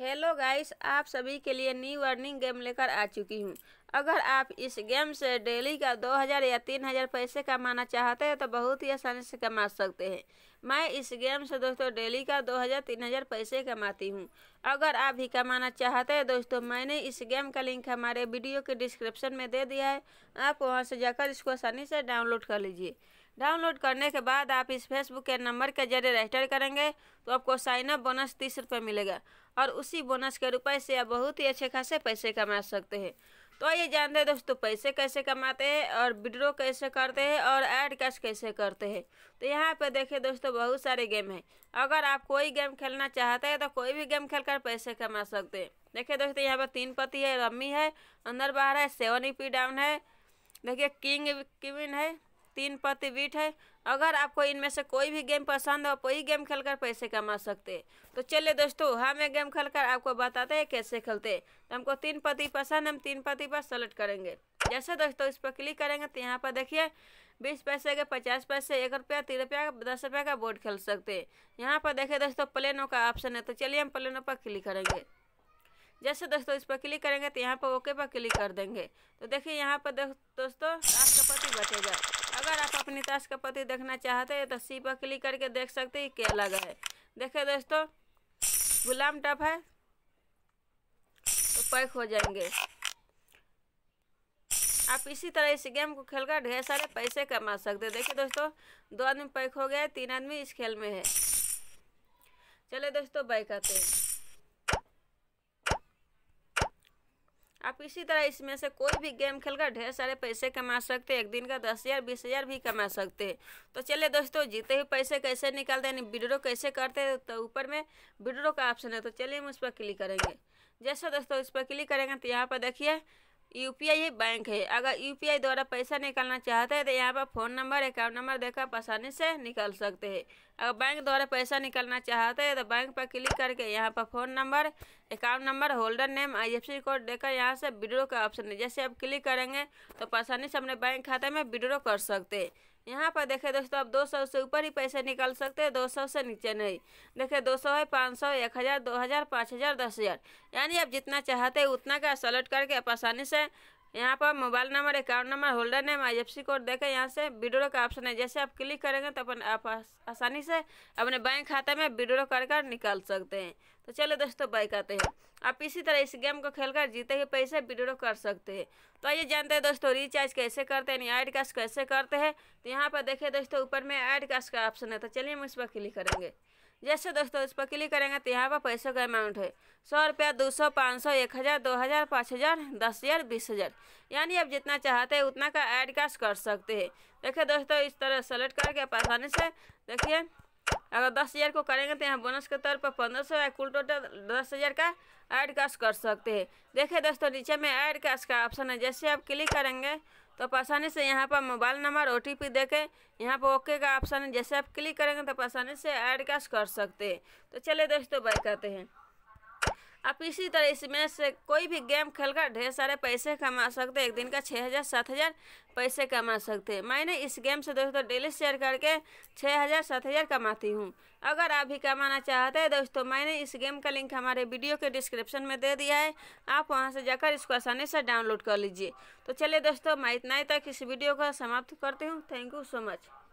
hello guys आप सभी के लिए न्यू अर्निंग गेम लेकर आ चुकी हूँ अगर आप इस गेम से डेली का 2000 या 3000 पैसे कमाना चाहते हैं तो बहुत ही आसानी से कमा सकते हैं मैं इस गेम से दोस्तों डेली का 2000 3000 पैसे कमाती हूँ अगर आप भी कमाना चाहते हैं दोस्तों मैंने इस गेम का लिंक हमारे वीडियो के डिस्क्रिप्शन में दे दिया है आप वहाँ से जाकर इसको आसानी से डाउनलोड कर लीजिए डाउनलोड करने के बाद आप इस फेसबुक के नंबर के जरिए रजिस्टर करेंगे तो आपको साइनअप बोनस तीस रुपये मिलेगा और उसी बोनस के रुपए से आप बहुत ही अच्छे खासे पैसे कमा सकते हैं तो ये जानते हैं दोस्तों पैसे कैसे कमाते हैं और विड्रो कैसे करते हैं और ऐड कैश कैसे करते हैं तो यहाँ पे देखिए दोस्तों बहुत सारे गेम हैं अगर आप कोई गेम खेलना चाहते हैं तो कोई भी गेम खेलकर पैसे कमा सकते हैं देखिए दोस्तों यहाँ पर तीन पति है रम्मी है अंदर बाहर है सेवन ई पी डाउन है देखिए किंग किविन है तीन बीट है अगर आपको इनमें से कोई भी गेम पसंद हो आप वही गेम खेलकर पैसे कमा सकते तो चलिए दोस्तों हम ये गेम खेलकर आपको बताते हैं कैसे खेलते तो हमको तीन पति पसंद हम तीन पति पर सेलेक्ट करेंगे जैसे दोस्तों इस पर क्लिक करेंगे तो यहाँ पर देखिए बीस पैसे के पचास पैसे एक रुपया तीन रुपया दस रुपया का बोर्ड खेल सकते हैं यहाँ पर देखिए दोस्तों प्लेनों का ऑप्शन है तो चलिए हम प्लेनों पर क्लिक करेंगे जैसे दोस्तों इस पर क्लिक करेंगे तो यहाँ पर ओके पर क्लिक कर देंगे तो देखिए यहाँ पर दोस्तों राष्ट्रपति बचेगा अगर आप अपनी ताश का पति देखना चाहते हैं तो सी पर क्लिक करके देख सकते हैं क्या अलग है देखे दोस्तों गुलाम टप है तो पैक हो जाएंगे आप इसी तरह इस गेम को खेलकर ढेर सारे पैसे कमा सकते हैं देखिए दोस्तों दो आदमी पैक हो गए तीन आदमी इस खेल में है चले दोस्तों बाइक आते हैं आप इसी तरह इसमें से कोई भी गेम खेलकर ढेर सारे पैसे कमा सकते हैं एक दिन का दस हज़ार बीस हज़ार भी कमा सकते हैं तो चलिए दोस्तों जीते हुए पैसे कैसे निकालते हैं विड्रो कैसे करते हैं तो ऊपर में विड्रो का ऑप्शन है तो चलिए हम उस पर क्लिक करेंगे जैसे दोस्तों इस पर क्लिक करेंगे तो यहाँ पर देखिए यूपीआई ही बैंक है अगर यूपीआई द्वारा पैसा निकालना चाहते हैं तो यहाँ पर फ़ोन नंबर अकाउंट नंबर देकर आप आसानी से निकल सकते हैं अगर बैंक द्वारा पैसा निकालना चाहते हैं तो बैंक पर क्लिक करके यहाँ पर phone number account number holder name सी कोड देकर यहाँ से विड्रो का ऑप्शन है जैसे आप क्लिक करेंगे तो आसानी से अपने बैंक खाते में विड्रो कर सकते हैं यहाँ पर देखे दोस्तों आप 200 से ऊपर ही पैसे निकाल सकते हैं 200 से नीचे नहीं देखे 200 है पाँच सौ एक हजार दो हजार पाँच हजार दस हजार यानी आप जितना चाहते हैं उतना का सलेक्ट करके आप आसानी से यहाँ पर mobile number account number holder name आई कोड देखें यहाँ से विड्रो का ऑप्शन है जैसे आप क्लिक करेंगे तो अपन आप आसानी से अपने बैंक खाते में विड्रो कर कर निकाल सकते हैं तो चलो दोस्तों बाइक आते हैं आप इसी तरह इस गेम को खेलकर जीते हुए पैसे विड्रो कर सकते हैं तो आइए जानते हैं दोस्तों रिचार्ज कैसे करते हैं यानी ऐड कैश कैसे करते हैं तो यहाँ पर देखे दोस्तों ऊपर में एड कैश का ऑप्शन है तो चलिए हम इस पर क्लिक करेंगे जैसे दोस्तों इस पर क्लिक करेंगे तो यहाँ पर पैसों का अमाउंट है सौ रुपया दो सौ पाँच सौ एक हज़ार दो हज़ार पाँच हज़ार दस हज़ार बीस हज़ार यानी आप जितना चाहते हैं उतना का एड कैश कर सकते हैं देखिए दोस्तों इस तरह सेलेक्ट करके आप आसानी से देखिए अगर दस हज़ार को करेंगे तो यहाँ बोनस के तौर पर पंद्रह सौ या कुल टोटल दस हज़ार का ऐड कैश कर सकते हैं देखिए दोस्तों नीचे में ऐड कैश का ऑप्शन है जैसे आप क्लिक करेंगे तो आप आसानी से यहाँ पर mobile number O T P देखें यहाँ पर ओके का ऑप्शन है जैसे आप क्लिक करेंगे तो आप आसानी से ऐड कैश कर सकते हैं तो चलिए दोस्तों बाय करते हैं आप इसी तरह इसमें से कोई भी गेम खेलकर ढेर सारे पैसे कमा सकते हैं एक दिन का छः हज़ार सात हज़ार पैसे कमा सकते हैं मैंने इस गेम से दोस्तों डेली शेयर करके छः हज़ार सात हज़ार कमाती हूँ अगर आप भी कमाना चाहते हैं दोस्तों मैंने इस गेम का लिंक हमारे वीडियो के डिस्क्रिप्शन में दे दिया है आप वहाँ से जाकर इसको आसानी से डाउनलोड कर लीजिए तो चलिए दोस्तों मैं इतना ही तक इस वीडियो का समाप्त करती हूँ थैंक यू सो मच